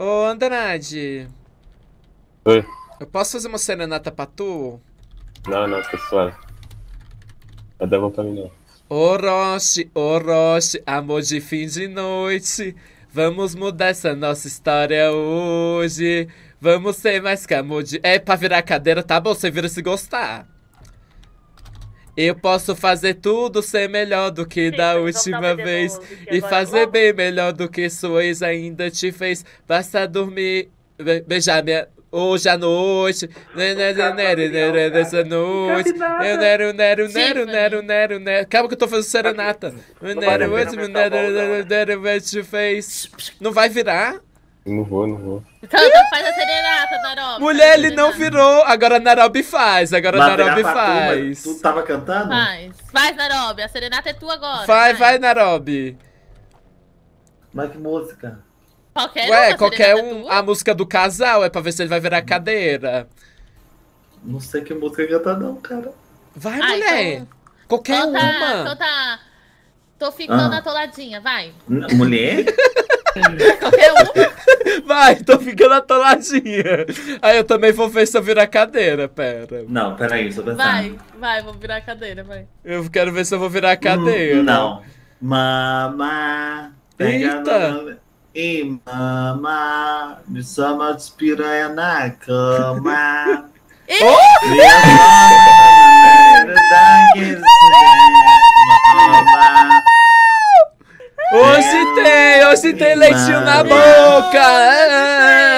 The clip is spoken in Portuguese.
Ô, Andrade. Oi. Eu posso fazer uma serenata pra tu? Não, não, tô suave. Não dá bom pra mim, não. Orochi, amor de fim de noite. Vamos mudar essa nossa história hoje. Vamos ser mais que amor de... É, pra virar cadeira, tá bom, você vira se gostar. Eu posso fazer tudo ser melhor do que Sim, da última vez. e fazer bem melhor do que sua ex ainda te fez. Basta dormir, beijar minha Hoje à noite, nessa noite, eu nero, nero, nero, nero, nero, nero. Acaba que eu tô fazendo serenata. Não vai virar? Não vou, não vou. Então, então faz a serenata, Narobi. Mulher, ele não virou. Agora a Narobi faz. Agora a Narobi faz. Tu, tu tava cantando? Faz. Faz, Narobi. A serenata é tua agora. Vai, vai, vai Narobi. Mas que música? Qualquer Ué, qualquer um. Tua? A música do casal é pra ver se ele vai virar cadeira. Não sei que música cantar, tá, não, cara. Vai, Ai, ah, mulher. Então, qualquer conta, então tá, uma. Então tá. Tô ficando ah. atoladinha, vai. Mulher? Qualquer uma. Ai, tô ficando atoladinha. Aí eu também vou ver se eu viro a cadeira, pera. Não, peraí, só pensando. Vai, vai, vou virar a cadeira, vai. Eu quero ver se eu vou virar a hum, cadeira. Hum, não. Mamá. Eita. E mamá, me chama de piranha na cama. oh! tem leitinho na boca! É.